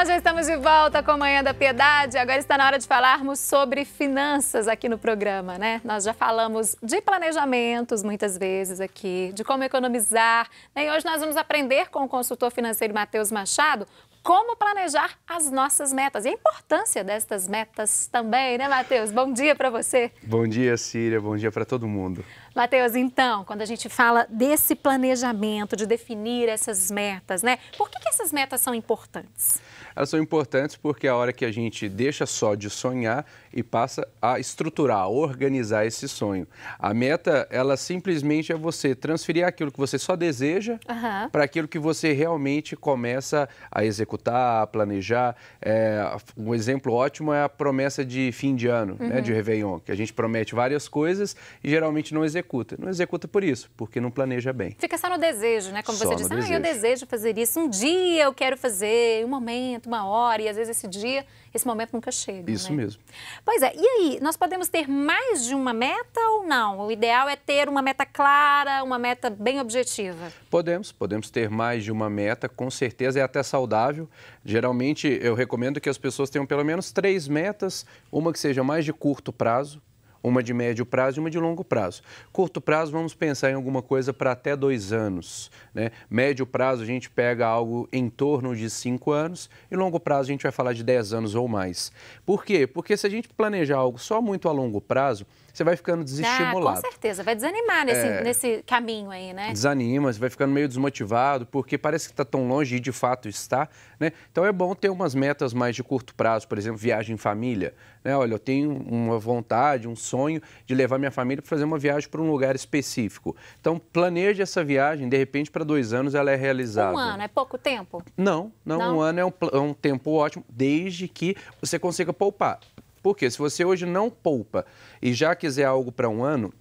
Nós já estamos de volta com a Manhã da Piedade. Agora está na hora de falarmos sobre finanças aqui no programa, né? Nós já falamos de planejamentos muitas vezes aqui, de como economizar. Né? E hoje nós vamos aprender com o consultor financeiro Matheus Machado como planejar as nossas metas e a importância destas metas também, né, Matheus? Bom dia para você. Bom dia, Círia. Bom dia para todo mundo. Matheus, então, quando a gente fala desse planejamento, de definir essas metas, né? Por que, que essas metas são importantes? elas são importantes porque é a hora que a gente deixa só de sonhar e passa a estruturar, a organizar esse sonho. A meta, ela simplesmente é você transferir aquilo que você só deseja uhum. para aquilo que você realmente começa a executar, a planejar. É, um exemplo ótimo é a promessa de fim de ano, né, uhum. né, de Réveillon, que a gente promete várias coisas e geralmente não executa. Não executa por isso, porque não planeja bem. Fica só no desejo, né? Como só você disse, ah, desejo. eu desejo fazer isso, um dia eu quero fazer, um momento momento, uma hora, e às vezes esse dia, esse momento nunca chega. Isso né? mesmo. Pois é, e aí, nós podemos ter mais de uma meta ou não? O ideal é ter uma meta clara, uma meta bem objetiva. Podemos, podemos ter mais de uma meta, com certeza é até saudável. Geralmente eu recomendo que as pessoas tenham pelo menos três metas, uma que seja mais de curto prazo, uma de médio prazo e uma de longo prazo. Curto prazo, vamos pensar em alguma coisa para até dois anos. Né? Médio prazo, a gente pega algo em torno de cinco anos e longo prazo, a gente vai falar de dez anos ou mais. Por quê? Porque se a gente planejar algo só muito a longo prazo, você vai ficando desestimulado. Ah, com certeza, vai desanimar nesse, é... nesse caminho aí, né? Desanima, você vai ficando meio desmotivado, porque parece que está tão longe e de fato está, né? Então é bom ter umas metas mais de curto prazo, por exemplo, viagem em família. Né? Olha, eu tenho uma vontade, um sonho sonho de levar minha família para fazer uma viagem para um lugar específico. Então, planeje essa viagem, de repente, para dois anos ela é realizada. Um ano é pouco tempo? Não, não, não. um ano é um, é um tempo ótimo, desde que você consiga poupar. Porque se você hoje não poupa e já quiser algo para um ano,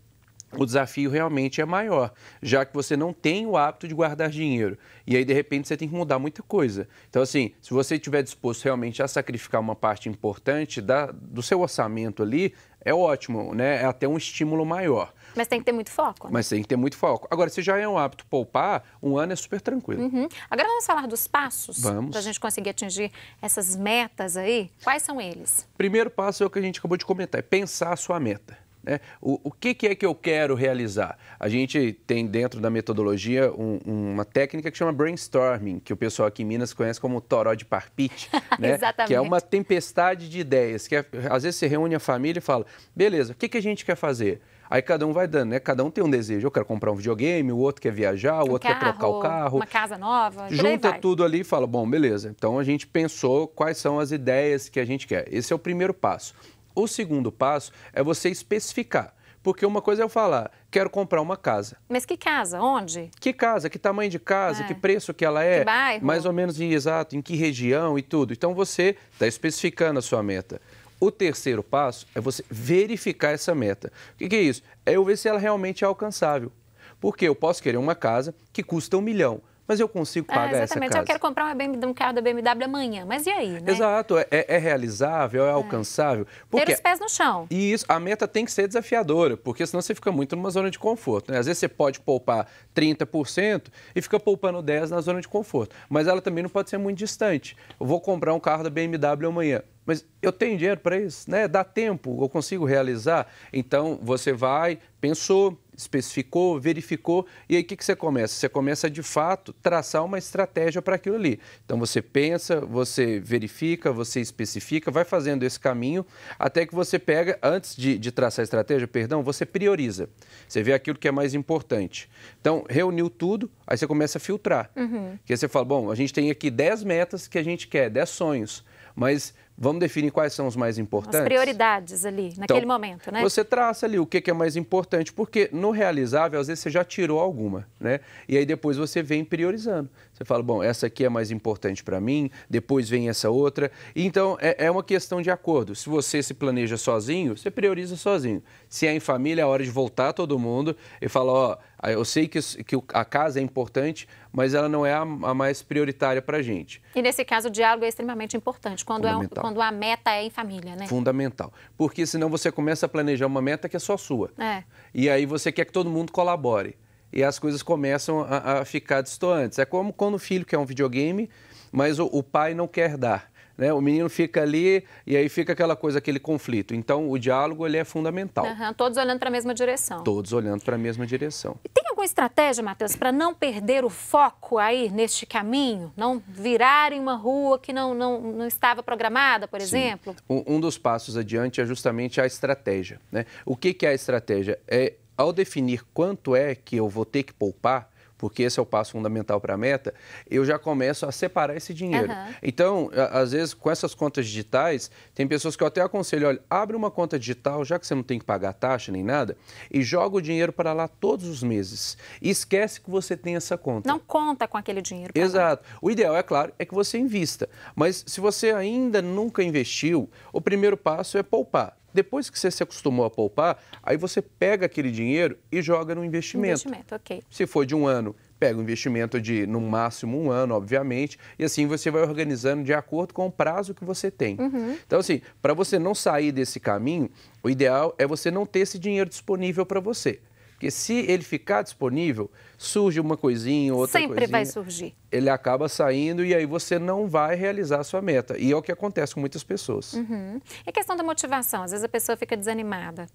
o desafio realmente é maior, já que você não tem o hábito de guardar dinheiro. E aí, de repente, você tem que mudar muita coisa. Então, assim, se você estiver disposto realmente a sacrificar uma parte importante da, do seu orçamento ali, é ótimo, né? É até um estímulo maior. Mas tem que ter muito foco. Né? Mas tem que ter muito foco. Agora, se já é um hábito poupar, um ano é super tranquilo. Uhum. Agora vamos falar dos passos. Vamos. Para a gente conseguir atingir essas metas aí. Quais são eles? Primeiro passo é o que a gente acabou de comentar, é pensar a sua meta. Né? O, o que, que, é que eu quero realizar? A gente tem dentro da metodologia um, uma técnica que chama brainstorming, que o pessoal aqui em Minas conhece como toró de parpite, né? que é uma tempestade de ideias, que é, às vezes se reúne a família e fala, beleza, o que, que a gente quer fazer? Aí cada um vai dando, né? Cada um tem um desejo. Eu quero comprar um videogame, o outro quer viajar, o um outro carro, quer trocar o carro. Uma casa nova. Junta tudo ali e fala: bom, beleza. Então a gente pensou quais são as ideias que a gente quer. Esse é o primeiro passo. O segundo passo é você especificar. Porque uma coisa é eu falar, quero comprar uma casa. Mas que casa? Onde? Que casa? Que tamanho de casa? É. Que preço que ela é? Que bairro? Mais ou menos em, exato, em que região e tudo. Então você está especificando a sua meta. O terceiro passo é você verificar essa meta. O que, que é isso? É eu ver se ela realmente é alcançável. Porque eu posso querer uma casa que custa um milhão, mas eu consigo é, pagar essa casa. Exatamente, eu quero comprar uma BMW, um carro da BMW amanhã, mas e aí, né? Exato, é, é, é realizável, é, é. alcançável. Porque... Ter os pés no chão. E isso, a meta tem que ser desafiadora, porque senão você fica muito numa zona de conforto. Né? Às vezes você pode poupar 30% e fica poupando 10% na zona de conforto, mas ela também não pode ser muito distante. Eu vou comprar um carro da BMW amanhã, mas eu tenho dinheiro para isso, né? Dá tempo, eu consigo realizar. Então, você vai, pensou, especificou, verificou, e aí o que, que você começa? Você começa de fato traçar uma estratégia para aquilo ali. Então você pensa, você verifica, você especifica, vai fazendo esse caminho até que você pega, antes de, de traçar a estratégia, perdão, você prioriza. Você vê aquilo que é mais importante. Então, reuniu tudo, aí você começa a filtrar. Uhum. Que você fala, bom, a gente tem aqui 10 metas que a gente quer, 10 sonhos, mas Vamos definir quais são os mais importantes? As prioridades ali, então, naquele então, momento, né? Você traça ali o que é mais importante, porque no realizável, às vezes, você já tirou alguma, né? E aí depois você vem priorizando. Você fala, bom, essa aqui é mais importante para mim, depois vem essa outra. Então, é, é uma questão de acordo. Se você se planeja sozinho, você prioriza sozinho. Se é em família, é hora de voltar todo mundo e falar, ó, eu sei que, que a casa é importante, mas ela não é a, a mais prioritária para gente. E nesse caso, o diálogo é extremamente importante. Quando é um, quando a meta é em família, né? Fundamental. Porque senão você começa a planejar uma meta que é só sua. É. E aí você quer que todo mundo colabore. E as coisas começam a, a ficar distantes. É como quando o filho quer um videogame, mas o, o pai não quer dar. Né? O menino fica ali e aí fica aquela coisa, aquele conflito. Então, o diálogo ele é fundamental. Uhum, todos olhando para a mesma direção. Todos olhando para a mesma direção. E tem alguma estratégia, Matheus, para não perder o foco aí neste caminho? Não virar em uma rua que não, não, não estava programada, por Sim. exemplo? Um, um, dos passos adiante é justamente a estratégia. Né? O que, que é a estratégia? É, ao definir quanto é que eu vou ter que poupar, porque esse é o passo fundamental para a meta, eu já começo a separar esse dinheiro. Uhum. Então, às vezes, com essas contas digitais, tem pessoas que eu até aconselho, olha, abre uma conta digital, já que você não tem que pagar taxa nem nada, e joga o dinheiro para lá todos os meses. E esquece que você tem essa conta. Não conta com aquele dinheiro. Exato. Lá. O ideal, é claro, é que você invista. Mas se você ainda nunca investiu, o primeiro passo é poupar. Depois que você se acostumou a poupar, aí você pega aquele dinheiro e joga no investimento. Investimento, ok. Se for de um ano, pega um investimento de, no máximo, um ano, obviamente, e assim você vai organizando de acordo com o prazo que você tem. Uhum. Então, assim, para você não sair desse caminho, o ideal é você não ter esse dinheiro disponível para você. Porque se ele ficar disponível, surge uma coisinha, outra Sempre coisinha. Sempre vai surgir. Ele acaba saindo e aí você não vai realizar a sua meta. E é o que acontece com muitas pessoas. Uhum. E a questão da motivação? Às vezes a pessoa fica desanimada.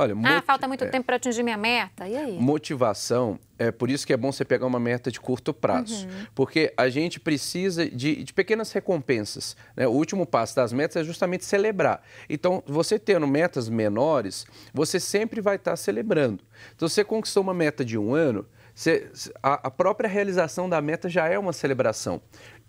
Olha, ah, falta muito é. tempo para atingir minha meta. E aí? Motivação é por isso que é bom você pegar uma meta de curto prazo, uhum. porque a gente precisa de, de pequenas recompensas. Né? O último passo das metas é justamente celebrar. Então, você tendo metas menores, você sempre vai estar tá celebrando. Então, você conquistou uma meta de um ano, a própria realização da meta já é uma celebração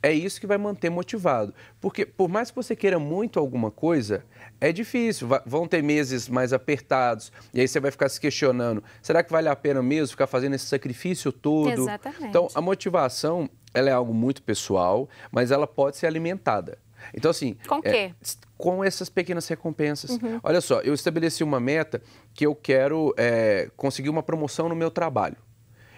é isso que vai manter motivado. Porque por mais que você queira muito alguma coisa, é difícil. Vão ter meses mais apertados. E aí você vai ficar se questionando: será que vale a pena mesmo ficar fazendo esse sacrifício todo? Exatamente. Então, a motivação ela é algo muito pessoal, mas ela pode ser alimentada. Então, assim. Com é, quê? É, com essas pequenas recompensas. Uhum. Olha só, eu estabeleci uma meta que eu quero é, conseguir uma promoção no meu trabalho.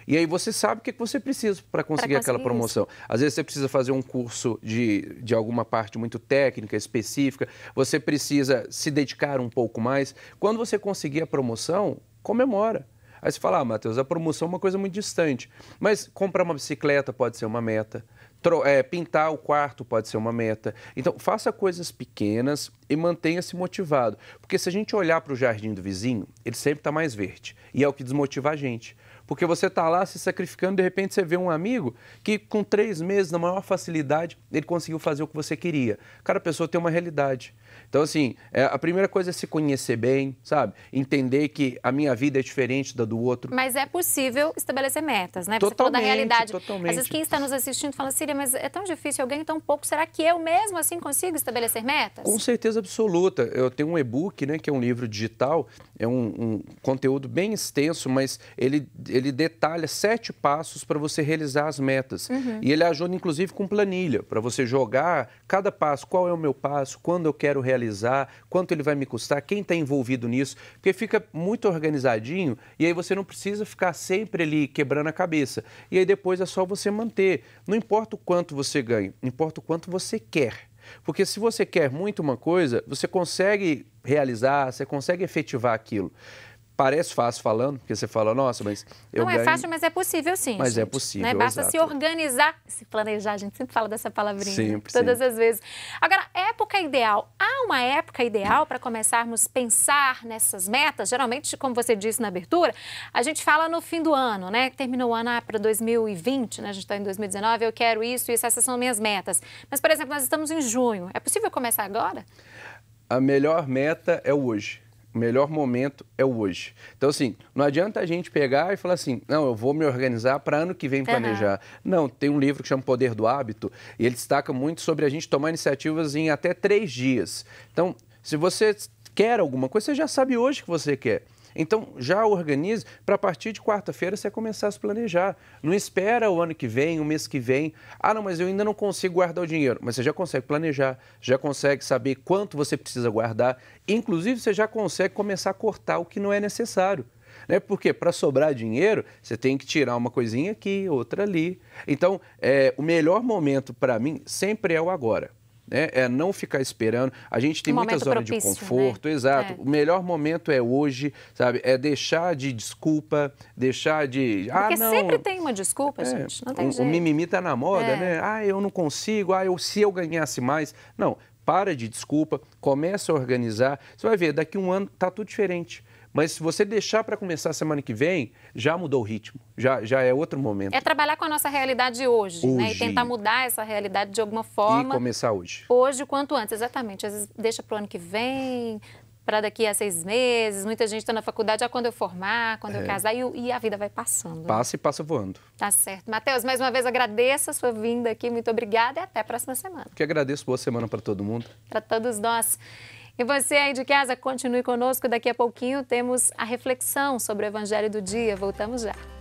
E aí você sabe o que é você precisa para conseguir, conseguir, aquela promoção. Isso. Às vezes você precisa fazer um curso de, de alguma parte muito técnica, específica, você precisa se dedicar um pouco mais. Quando você conseguir a promoção, comemora. Aí você fala, ah, Matheus, a promoção é uma coisa muito distante. Mas comprar uma bicicleta pode ser uma meta. É, pintar o quarto pode ser uma meta. Então, faça coisas pequenas e mantenha-se motivado. Porque se a gente olhar para o jardim do vizinho, ele sempre está mais verde. E é o que desmotiva a gente. Porque você está lá se sacrificando, de repente você vê um amigo que com três meses, na maior facilidade, ele conseguiu fazer o que você queria. Cada pessoa tem uma realidade. Então, assim, é, a primeira coisa é se conhecer bem, sabe? Entender que a minha vida é diferente da do outro. Mas é possível estabelecer metas, né? Totalmente, da realidade. Totalmente. Às vezes quem está nos assistindo fala, Síria, mas é tão difícil, eu ganho tão pouco, será que eu mesmo assim consigo estabelecer metas? Com certeza absoluta. Eu tenho um e-book, né, que é um livro digital, é um, um conteúdo bem extenso, mas ele ele detalha sete passos para você realizar as metas. Uhum. E ele ajuda, inclusive, com planilha, para você jogar cada passo, qual é o meu passo, quando eu quero realizar, quanto ele vai me custar, quem está envolvido nisso, porque fica muito organizadinho e aí você não precisa ficar sempre ali quebrando a cabeça. E aí depois é só você manter. Não importa o quanto você ganha, importa o quanto você quer. Porque se você quer muito uma coisa, você consegue realizar, você consegue efetivar aquilo. Parece fácil falando, porque você fala, nossa, mas. eu não é fácil, mas é possível sim. Mas é gente, é possível. Né? Basta exato. se organizar, se planejar, a gente sempre fala dessa palavrinha. Sempre, todas as vezes. Agora, época ideal. Há uma época ideal para começarmos a pensar nessas metas? Geralmente, como você disse na abertura, a gente fala no fim do ano, né? Terminou o ano ah, para 2020, né? A gente está em 2019, eu quero isso, isso, essas são minhas metas. Mas, por exemplo, nós estamos em junho. É possível começar agora? A melhor meta é o hoje. O melhor momento é o hoje. Então, assim, não adianta a gente pegar e falar assim, não, eu vou me organizar para ano que vem planejar. Uhum. Não, tem um livro que chama Poder do Hábito e ele destaca muito sobre a gente tomar iniciativas em até três dias. Então, se você quer alguma coisa, você já sabe hoje que você quer. Então, já organize para a partir de quarta-feira você começar a se planejar. Não espera o ano que vem, o mês que vem. Ah, não, mas eu ainda não consigo guardar o dinheiro. Mas você já consegue planejar, já consegue saber quanto você precisa guardar. Inclusive, você já consegue começar a cortar o que não é necessário. Né? Porque para sobrar dinheiro, você tem que tirar uma coisinha aqui, outra ali. Então, é, o melhor momento para mim sempre é o agora né? É não ficar esperando. A gente tem um muitas horas propício, de né? conforto, né? exato. É. O melhor momento é hoje, sabe? É deixar de desculpa, deixar de. Ah, Porque ah, não. sempre tem uma desculpa, é, gente. Não tem o, jeito. O mimimi tá na moda, é. né? Ah, eu não consigo, ah, eu, se eu ganhasse mais. Não, para de desculpa, começa a organizar. Você vai ver, daqui um ano tá tudo diferente. Mas se você deixar para começar semana que vem, já mudou o ritmo, já, já é outro momento. É trabalhar com a nossa realidade hoje, hoje. né? E tentar mudar essa realidade de alguma forma. E começar hoje. Hoje, o quanto antes, exatamente. Às vezes deixa para o ano que vem, para daqui a seis meses. Muita gente está na faculdade, já ah, quando eu formar, quando é. eu casar, e, e, a vida vai passando. Passa né? e passa voando. Tá certo. Matheus, mais uma vez agradeço a sua vinda aqui, muito obrigada e até a próxima semana. Que agradeço, boa semana para todo mundo. Para todos nós. E você aí de casa, continue conosco. Daqui a pouquinho temos a reflexão sobre o Evangelho do Dia. Voltamos já.